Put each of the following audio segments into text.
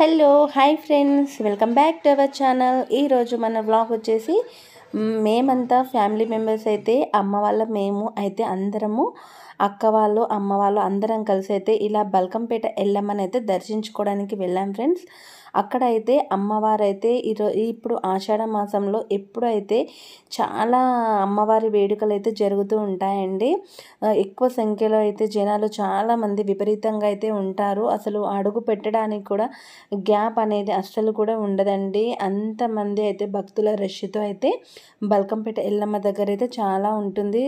hello hi friends welcome back to our channel ఈరోజు మన vlog వచ్చేసి మేమంతా ఫ్యామిలీ మెంబర్స్ అయితే అమ్మ వాళ్ళ మేము అయితే అందరము అక్క వాళ్ళు అమ్మ వాళ్ళు అందరం కలిసి అయితే ఇలా బల్కంపేట వెళ్ళమని అయితే దర్శించుకోవడానికి వెళ్ళాం ఫ్రెండ్స్ అక్కడైతే అమ్మవారైతే ఈరోజు ఇప్పుడు ఆషాఢ మాసంలో ఎప్పుడైతే చాలా అమ్మవారి వేడుకలు అయితే జరుగుతూ ఉంటాయండి ఎక్కువ సంఖ్యలో అయితే జనాలు చాలామంది విపరీతంగా అయితే ఉంటారు అసలు అడుగు పెట్టడానికి కూడా గ్యాప్ అనేది అస్సలు కూడా ఉండదండి అంతమంది అయితే భక్తుల రష్తో అయితే బల్కంపేట ఎల్లమ్మ దగ్గర అయితే చాలా ఉంటుంది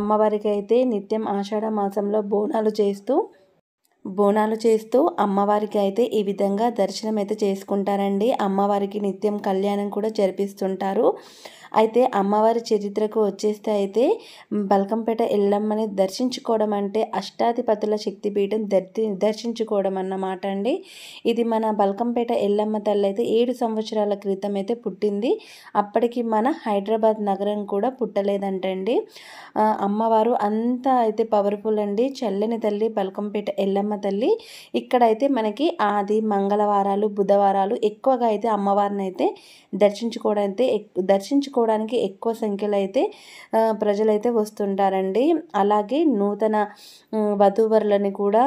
అమ్మవారికి అయితే నిత్యం ఆషాఢ మాసంలో బోనాలు చేస్తూ బోనాలు చేస్తూ అమ్మవారికి అయితే ఈ విధంగా దర్శనం అయితే చేసుకుంటారండి అమ్మవారికి నిత్యం కళ్యాణం కూడా జరిపిస్తుంటారు అయితే అమ్మవారి చరిత్రకు వచ్చేస్తే అయితే బల్కంపేట ఎల్లమ్మని దర్శించుకోవడం అంటే అష్టాధిపతుల శక్తిపీఠం దర్శి దర్శించుకోవడం అన్నమాట అండి ఇది మన బల్కంపేట ఎల్లమ్మ తల్లి అయితే ఏడు సంవత్సరాల క్రితం అయితే పుట్టింది అప్పటికి మన హైదరాబాద్ నగరం కూడా పుట్టలేదంటండి అమ్మవారు అంతా అయితే పవర్ఫుల్ అండి చల్లని తల్లి బల్కంపేట ఎల్లమ్మ తల్లి ఇక్కడైతే మనకి ఆది మంగళవారాలు బుధవారాలు ఎక్కువగా అయితే అమ్మవారిని అయితే దర్శించుకోవడం అయితే దర్శించుకో చేసుకోవడానికి ఎక్కువ సంఖ్యలో అయితే ప్రజలైతే వస్తుంటారండి అలాగే నూతన వధూవరులని కూడా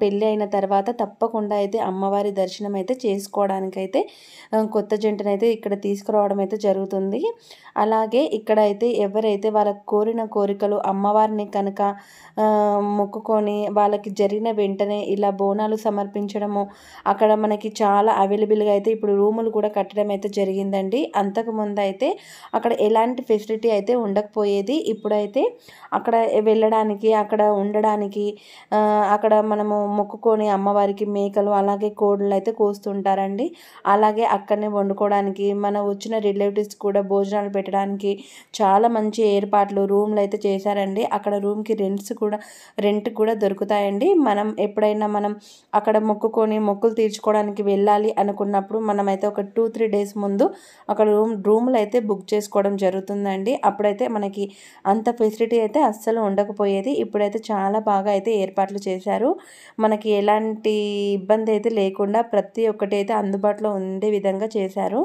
పెళ్ళి అయిన తర్వాత తప్పకుండా అయితే అమ్మవారి దర్శనం అయితే చేసుకోవడానికైతే కొత్త జంటనైతే ఇక్కడ తీసుకురావడం అయితే జరుగుతుంది అలాగే ఇక్కడ అయితే ఎవరైతే వాళ్ళకు కోరిన కోరికలు అమ్మవారిని కనుక మొక్కుకొని వాళ్ళకి జరిగిన వెంటనే ఇలా బోనాలు సమర్పించడము అక్కడ మనకి చాలా అవైలబుల్గా అయితే ఇప్పుడు రూములు కూడా కట్టడం అయితే జరిగిందండి అంతకుముందు అయితే అక్కడ ఎలాంటి ఫెసిలిటీ అయితే ఉండకపోయేది ఇప్పుడైతే అక్కడ వెళ్ళడానికి అక్కడ ఉండడానికి అక్కడ మనము మొక్కుకొని అమ్మవారికి మేకలు అలాగే కోళ్ళు అయితే కోస్తుంటారండి అలాగే అక్కడనే వండుకోవడానికి మన వచ్చిన రిలేటివ్స్ కూడా భోజనాలు పెట్టడానికి చాలా మంచి ఏర్పాట్లు రూమ్లు అయితే చేశారండి అక్కడ రూమ్కి రెంట్స్ కూడా రెంట్ కూడా దొరుకుతాయండి మనం ఎప్పుడైనా మనం అక్కడ మొక్కుకొని మొక్కులు తీర్చుకోవడానికి వెళ్ళాలి అనుకున్నప్పుడు మనమైతే ఒక టూ త్రీ డేస్ ముందు అక్కడ రూమ్ రూమ్లు అయితే బుక్ చేసి చేసుకోవడం జరుగుతుందండి అప్పుడైతే మనకి అంత ఫెసిలిటీ అయితే అస్సలు ఉండకపోయేది ఇప్పుడైతే చాలా బాగా అయితే ఏర్పాట్లు చేశారు మనకి ఎలాంటి ఇబ్బంది అయితే లేకుండా ప్రతి ఒక్కటి అయితే అందుబాటులో ఉండే విధంగా చేశారు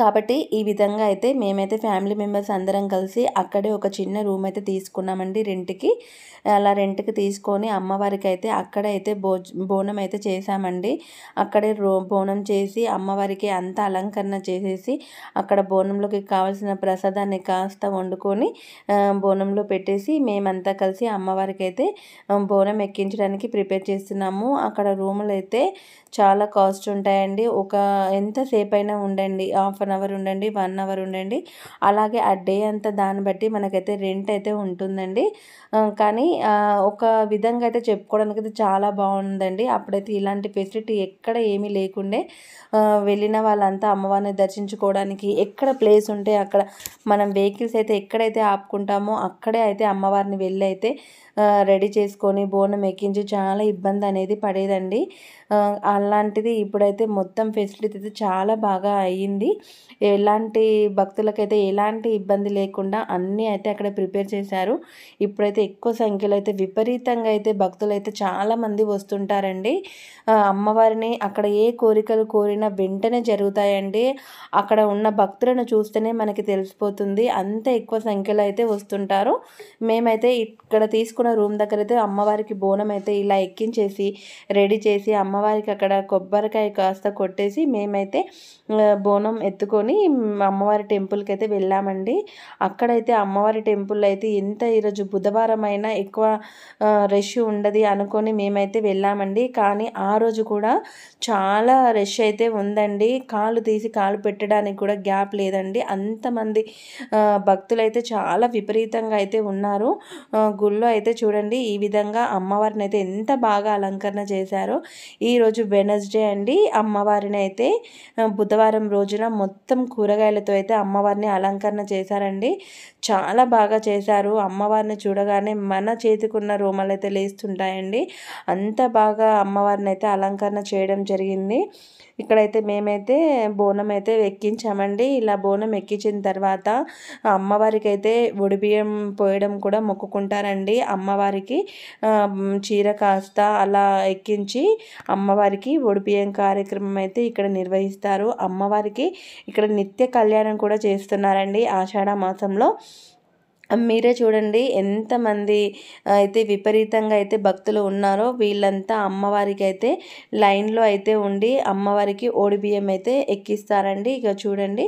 కాబట్టి ఈ విధంగా అయితే మేమైతే ఫ్యామిలీ మెంబర్స్ అందరం కలిసి అక్కడే ఒక చిన్న రూమ్ అయితే తీసుకున్నామండి రెంట్కి అలా రెంట్కి తీసుకొని అమ్మవారికి అయితే అక్కడ అయితే భోజ్ బోనం అయితే చేశామండి అక్కడే రో బోనం చేసి అమ్మవారికి అంతా అలంకరణ చేసేసి అక్కడ బోనంలోకి కావాల్సిన ప్రసాదాన్ని కాస్త వండుకొని బోనంలో పెట్టేసి మేమంతా కలిసి అమ్మవారికి అయితే బోనం ఎక్కించడానికి ప్రిపేర్ చేస్తున్నాము అక్కడ రూములు అయితే చాలా కాస్ట్ ఉంటాయండి ఒక ఎంతసేపు అయినా ఉండండి హాఫ్ అన్ అవర్ ఉండండి వన్ అవర్ ఉండండి అలాగే ఆ డే అంతా దాన్ని బట్టి మనకైతే రెంట్ అయితే ఉంటుందండి కానీ ఒక విధంగా అయితే చెప్పుకోవడానికి అయితే చాలా బాగుందండి అప్పుడైతే ఇలాంటి ఫెసిలిటీ ఎక్కడ ఏమీ లేకుండే వెళ్ళిన వాళ్ళంతా అమ్మవారిని దర్శించుకోవడానికి ఎక్కడ ప్లేస్ ఉంటే అక్కడ మనం వెహికల్స్ అయితే ఎక్కడైతే ఆపుకుంటామో అక్కడే అయితే అమ్మవారిని వెళ్ళి అయితే రెడీ చేసుకొని బోనం ఎక్కించి చాలా ఇబ్బంది అనేది పడేదండి అలాంటిది ఇప్పుడైతే మొత్తం ఫెసిలిటీ అయితే చాలా బాగా అయ్యింది ఎలాంటి భక్తులకైతే ఎలాంటి ఇబ్బంది లేకుండా అన్నీ అయితే అక్కడ ప్రిపేర్ చేశారు ఇప్పుడైతే ఎక్కువ సంఖ్యలో అయితే విపరీతంగా అయితే భక్తులు అయితే చాలామంది వస్తుంటారండి అమ్మవారిని అక్కడ ఏ కోరికలు కోరినా వెంటనే జరుగుతాయండి అక్కడ ఉన్న భక్తులను చూస్తేనే మనకి తెలిసిపోతుంది అంత ఎక్కువ సంఖ్యలో అయితే వస్తుంటారు మేమైతే ఇక్కడ తీసుకున్న పట్టుకున్న రూమ్ దగ్గర అయితే అమ్మవారికి బోనం అయితే ఇలా ఎక్కించేసి రెడీ చేసి అమ్మవారికి అక్కడ కొబ్బరికాయ కాస్త కొట్టేసి మేమైతే బోనం ఎత్తుకొని అమ్మవారి టెంపుల్కి అయితే వెళ్ళామండి అక్కడైతే అమ్మవారి టెంపుల్ అయితే ఎంత ఈరోజు బుధవారం అయినా ఎక్కువ రష్ ఉండదు అనుకొని మేమైతే వెళ్ళామండి కానీ ఆ రోజు కూడా చాలా రష్ అయితే ఉందండి కాలు తీసి కాలు పెట్టడానికి కూడా గ్యాప్ లేదండి అంతమంది భక్తులైతే చాలా విపరీతంగా అయితే ఉన్నారు గుళ్ళో అయితే చూడండి ఈ విధంగా అమ్మవారిని అయితే ఎంత బాగా అలంకరణ చేశారో ఈరోజు వెనస్డే అండి అమ్మవారిని అయితే బుధవారం రోజున మొత్తం కూరగాయలతో అయితే అమ్మవారిని అలంకరణ చేశారండి చాలా బాగా చేశారు అమ్మవారిని చూడగానే మన చేతికున్న రూమాలు అయితే లేస్తుంటాయండి అంత బాగా అమ్మవారిని అయితే అలంకరణ చేయడం జరిగింది ఇక్కడైతే మేమైతే బోనం అయితే ఎక్కించామండి ఇలా బోనం ఎక్కించిన తర్వాత అమ్మవారికి అయితే ఒడిబియ్యం పోయడం కూడా మొక్కుకుంటారండి అమ్మవారికి చీర కాస్త అలా ఎక్కించి అమ్మవారికి ఒడిబియ్యం కార్యక్రమం అయితే ఇక్కడ నిర్వహిస్తారు అమ్మవారికి ఇక్కడ నిత్య కళ్యాణం కూడా చేస్తున్నారండి ఆషాఢ మాసంలో మీరే చూడండి ఎంతమంది అయితే విపరీతంగా అయితే భక్తులు ఉన్నారో వీళ్ళంతా అమ్మవారికి అయితే లైన్లో అయితే ఉండి అమ్మవారికి ఓడిబియ్యం అయితే ఎక్కిస్తారండి ఇక చూడండి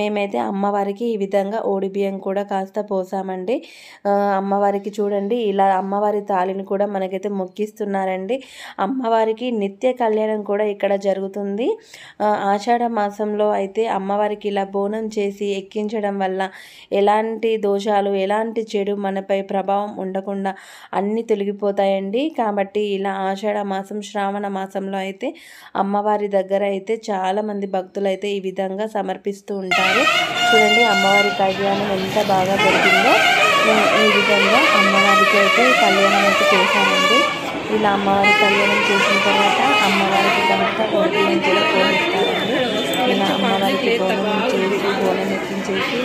మేమైతే అమ్మవారికి ఈ విధంగా ఓడిబియ్యం కూడా కాస్త పోసామండి అమ్మవారికి చూడండి ఇలా అమ్మవారి తాళిని కూడా మనకైతే మొక్కిస్తున్నారండి అమ్మవారికి నిత్య కళ్యాణం కూడా ఇక్కడ జరుగుతుంది ఆషాఢ మాసంలో అయితే అమ్మవారికి ఇలా బోనం చేసి ఎక్కించడం వల్ల ఎలాంటి దోషాలు ఎలాంటి చెడు మనపై ప్రభావం ఉండకుండా అన్నీ తొలగిపోతాయండి కాబట్టి ఇలా ఆషాఢ మాసం శ్రావణ మాసంలో అయితే అమ్మవారి దగ్గర అయితే చాలామంది భక్తులు అయితే ఈ విధంగా సమర్పిస్తూ ఉంటారు చూడండి అమ్మవారి కళ్యాణం ఎంత బాగా దొరికిందో ఈ విధంగా అమ్మవారికి అయితే కళ్యాణం అయితే చేశానండి ఇలా అమ్మవారి కళ్యాణం చేసిన తర్వాత అమ్మవారికి కనుక కోరిస్తారండి ఇలా అమ్మవారికి భోజనం చేసి భోజనం ఎక్కించేసి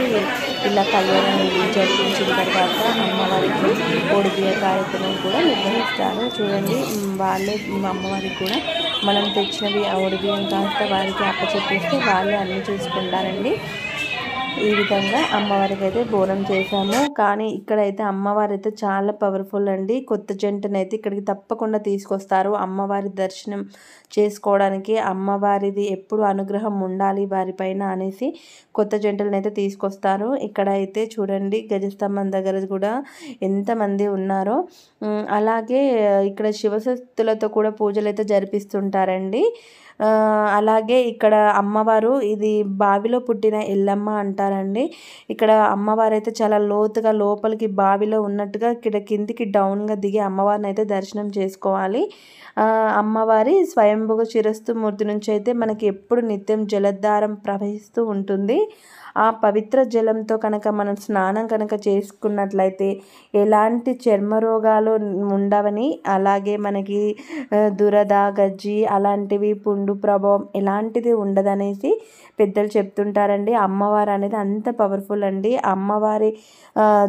ఇలా కళ్యాణం జరిపించిన తర్వాత అమ్మవారికి ఒడిపియ కార్యక్రమం కూడా నిర్వహిస్తారు చూడండి వాళ్ళే అమ్మవారికి కూడా మనం తెచ్చినవి ఒడిపియం కాస్త వారికి అప్పచెప్పేస్తే వాళ్ళే అన్నీ చూసుకుంటారండి ఈ విధంగా అమ్మవారికి అయితే బోనం చేశాము కానీ ఇక్కడైతే అమ్మవారు అయితే చాలా పవర్ఫుల్ అండి కొత్త జంటని అయితే ఇక్కడికి తప్పకుండా తీసుకొస్తారు అమ్మవారి దర్శనం చేసుకోవడానికి అమ్మవారిది ఎప్పుడు అనుగ్రహం ఉండాలి వారిపైన అనేసి కొత్త జంటలను అయితే తీసుకొస్తారు ఇక్కడ అయితే చూడండి గజస్తంభం దగ్గర కూడా ఎంతమంది ఉన్నారో అలాగే ఇక్కడ శివశక్తులతో కూడా పూజలు అయితే జరిపిస్తుంటారండి అలాగే ఇక్కడ అమ్మవారు ఇది బావిలో పుట్టిన ఎల్లమ్మ అంటారు అంటారండి ఇక్కడ అమ్మవారు అయితే చాలా లోతుగా లోపలికి బావిలో ఉన్నట్టుగా ఇక్కడ కిందికి డౌన్గా దిగి అమ్మవారిని అయితే దర్శనం చేసుకోవాలి అమ్మవారి స్వయంభుగ చిరస్తు మూర్తి నుంచి అయితే మనకి ఎప్పుడు నిత్యం జలధారం ప్రవహిస్తూ ఉంటుంది ఆ పవిత్ర జలంతో కనుక మనం స్నానం కనుక చేసుకున్నట్లయితే ఎలాంటి చర్మ రోగాలు ఉండవని అలాగే మనకి దురద గజ్జి అలాంటివి పుండు ప్రభావం ఎలాంటిది ఉండదనేసి పెద్దలు చెప్తుంటారండి అమ్మవారు అనేది అంత పవర్ఫుల్ అండి అమ్మవారి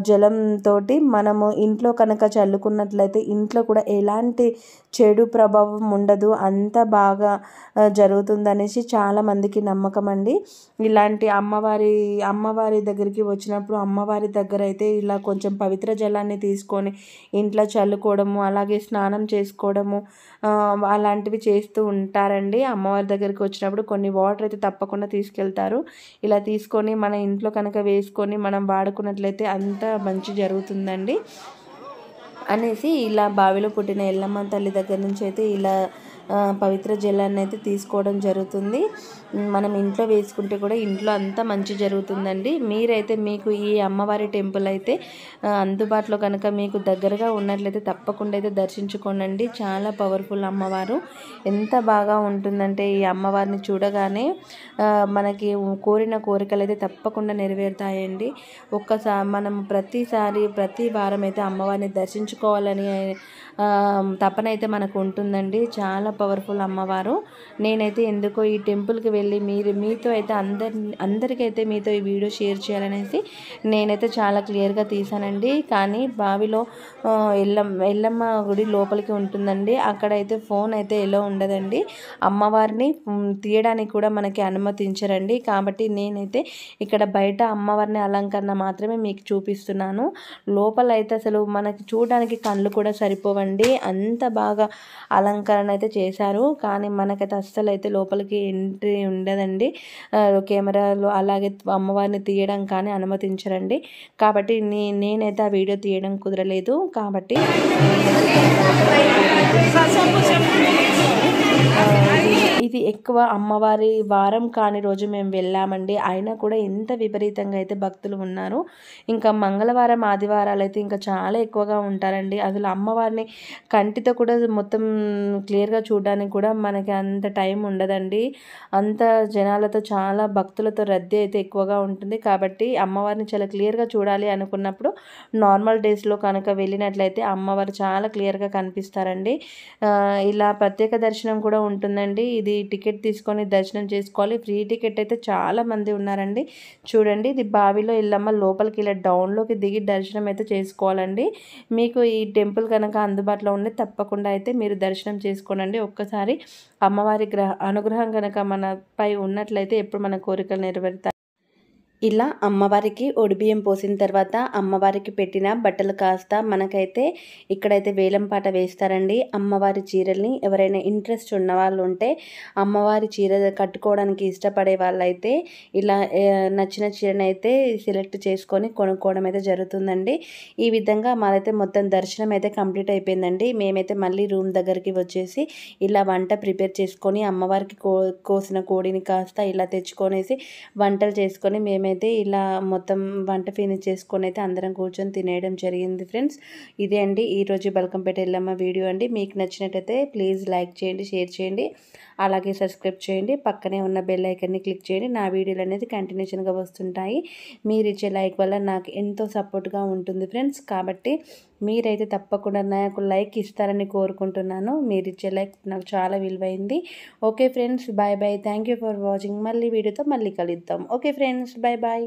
జలంతో మనము ఇంట్లో కనుక చల్లుకున్నట్లయితే ఇంట్లో కూడా ఎలాంటి చెడు ప్రభావం ఉండదు అంత బాగా జరుగుతుందనేసి చాలామందికి నమ్మకం అండి ఇలాంటి అమ్మవారి అమ్మవారి దగ్గరికి వచ్చినప్పుడు అమ్మవారి దగ్గర అయితే ఇలా కొంచెం పవిత్ర జలాన్ని తీసుకొని ఇంట్లో చల్లుకోవడము అలాగే స్నానం చేసుకోవడము అలాంటివి చేస్తూ ఉంటారండి అమ్మవారి దగ్గరికి వచ్చినప్పుడు కొన్ని వాటర్ అయితే తప్పకుండా తీసుకెళ్తారు ఇలా తీసుకొని మన ఇంట్లో కనుక వేసుకొని మనం వాడుకున్నట్లయితే అంత మంచి జరుగుతుందండి అనేసి ఇలా బావిలో పుట్టిన ఎల్లమ్మ తల్లి దగ్గర నుంచి అయితే ఇలా పవిత్ర జలాన్ని అయితే తీసుకోవడం జరుగుతుంది మనం ఇంట్లో వేసుకుంటే కూడా ఇంట్లో అంతా మంచి జరుగుతుందండి మీరైతే మీకు ఈ అమ్మవారి టెంపుల్ అయితే అందుబాటులో కనుక మీకు దగ్గరగా ఉన్నట్లయితే తప్పకుండా అయితే దర్శించుకోనండి చాలా పవర్ఫుల్ అమ్మవారు ఎంత బాగా ఉంటుందంటే ఈ అమ్మవారిని చూడగానే మనకి కోరిన కోరికలు అయితే తప్పకుండా నెరవేరుతాయండి ఒక్కసారి మనం ప్రతిసారి ప్రతి వారం అయితే అమ్మవారిని దర్శించుకోవాలని తపన అయితే మనకు ఉంటుందండి చాలా పవర్ఫుల్ అమ్మవారు నేనైతే ఎందుకో ఈ టెంపుల్కి వెళ్ళి మీరు మీతో అయితే అందరి అందరికైతే మీతో ఈ వీడియో షేర్ చేయాలనేసి నేనైతే చాలా క్లియర్గా తీసానండి కానీ బావిలో ఎల్లమ్మ ఎల్లమ్మ గుడి లోపలికి ఉంటుందండి అక్కడైతే ఫోన్ అయితే ఎలా ఉండదండి అమ్మవారిని తీయడానికి కూడా మనకి అనుమతించరండి కాబట్టి నేనైతే ఇక్కడ బయట అమ్మవారిని అలంకరణ మాత్రమే మీకు చూపిస్తున్నాను లోపల అయితే అసలు మనకి చూడడానికి కళ్ళు కూడా సరిపోవండి అంత బాగా అలంకరణ అయితే చేశారు కానీ మనకైతే అస్సలు అయితే లోపలికి ఎంట్రీ ఉండదండి కెమెరాలు అలాగే అమ్మవారిని తీయడం కానీ అనుమతించరండి కాబట్టి నే నేనైతే ఆ వీడియో తీయడం కుదరలేదు కాబట్టి ఇది ఎక్కువ అమ్మవారి వారం కాని రోజు మేము వెళ్ళామండి అయినా కూడా ఎంత విపరీతంగా అయితే భక్తులు ఉన్నారు ఇంకా మంగళవారం ఆదివారాలు అయితే ఇంకా చాలా ఎక్కువగా ఉంటారండి అసలు అమ్మవారిని కంటితో కూడా మొత్తం క్లియర్గా చూడడానికి కూడా మనకి అంత టైం ఉండదండి అంత జనాలతో చాలా భక్తులతో రద్దీ అయితే ఎక్కువగా ఉంటుంది కాబట్టి అమ్మవారిని చాలా క్లియర్గా చూడాలి అనుకున్నప్పుడు నార్మల్ డేస్లో కనుక వెళ్ళినట్లయితే అమ్మవారు చాలా క్లియర్గా కనిపిస్తారండి ఇలా ప్రత్యేక దర్శనం కూడా ఉంటుందండి ఇది టికెట్ తీసుకొని దర్శనం చేసుకోవాలి ఫ్రీ టికెట్ అయితే చాలామంది ఉన్నారండి చూడండి ఇది బావిలో ఇల్లమ్మ లోపలికి ఇలా డౌన్లోకి దిగి దర్శనం అయితే చేసుకోవాలండి మీకు ఈ టెంపుల్ కనుక అందుబాటులో ఉండే తప్పకుండా అయితే మీరు దర్శనం చేసుకోనండి ఒక్కసారి అమ్మవారి గ్రహ అనుగ్రహం కనుక మనపై ఉన్నట్లయితే ఎప్పుడు మన కోరికలు నెరవేరుతాయి ఇలా అమ్మవారికి ఒడిబియ్యం పోసిన తర్వాత అమ్మవారికి పెట్టిన బట్టలు కాస్త మనకైతే ఇక్కడైతే వేలం పాట వేస్తారండి అమ్మవారి చీరల్ని ఎవరైనా ఇంట్రెస్ట్ ఉన్న వాళ్ళు ఉంటే అమ్మవారి చీర కట్టుకోవడానికి ఇష్టపడే వాళ్ళైతే ఇలా నచ్చిన చీరను అయితే సెలెక్ట్ చేసుకొని కొనుక్కోవడం అయితే జరుగుతుందండి ఈ విధంగా మాదైతే మొత్తం దర్శనం అయితే కంప్లీట్ అయిపోయిందండి మేమైతే మళ్ళీ రూమ్ దగ్గరికి వచ్చేసి ఇలా వంట ప్రిపేర్ చేసుకొని అమ్మవారికి కోసిన కోడిని కాస్త ఇలా తెచ్చుకొనేసి వంటలు చేసుకొని మేము మేమైతే ఇలా మొత్తం వంట ఫినిష్ చేసుకొని అయితే అందరం కూర్చొని తినేయడం జరిగింది ఫ్రెండ్స్ ఇదే అండి ఈరోజు బల్కంపేట ఎల్లమ్మ వీడియో అండి మీకు నచ్చినట్టయితే ప్లీజ్ లైక్ చేయండి షేర్ చేయండి అలాగే సబ్స్క్రైబ్ చేయండి పక్కనే ఉన్న బెల్ ఐకన్ని క్లిక్ చేయండి నా వీడియోలు అనేది కంటిన్యూషన్గా వస్తుంటాయి మీరు ఇచ్చే లైక్ వల్ల నాకు ఎంతో సపోర్ట్గా ఉంటుంది ఫ్రెండ్స్ కాబట్టి మీరైతే తప్పకుండా నాకు లైక్ ఇస్తారని కోరుకుంటున్నాను మీరు ఇచ్చే లైక్ నాకు చాలా విలువైంది okay friends bye bye thank for watching మళ్ళీ వీడియోతో మళ్ళీ కలుద్దాం ఓకే ఫ్రెండ్స్ బాయ్ బాయ్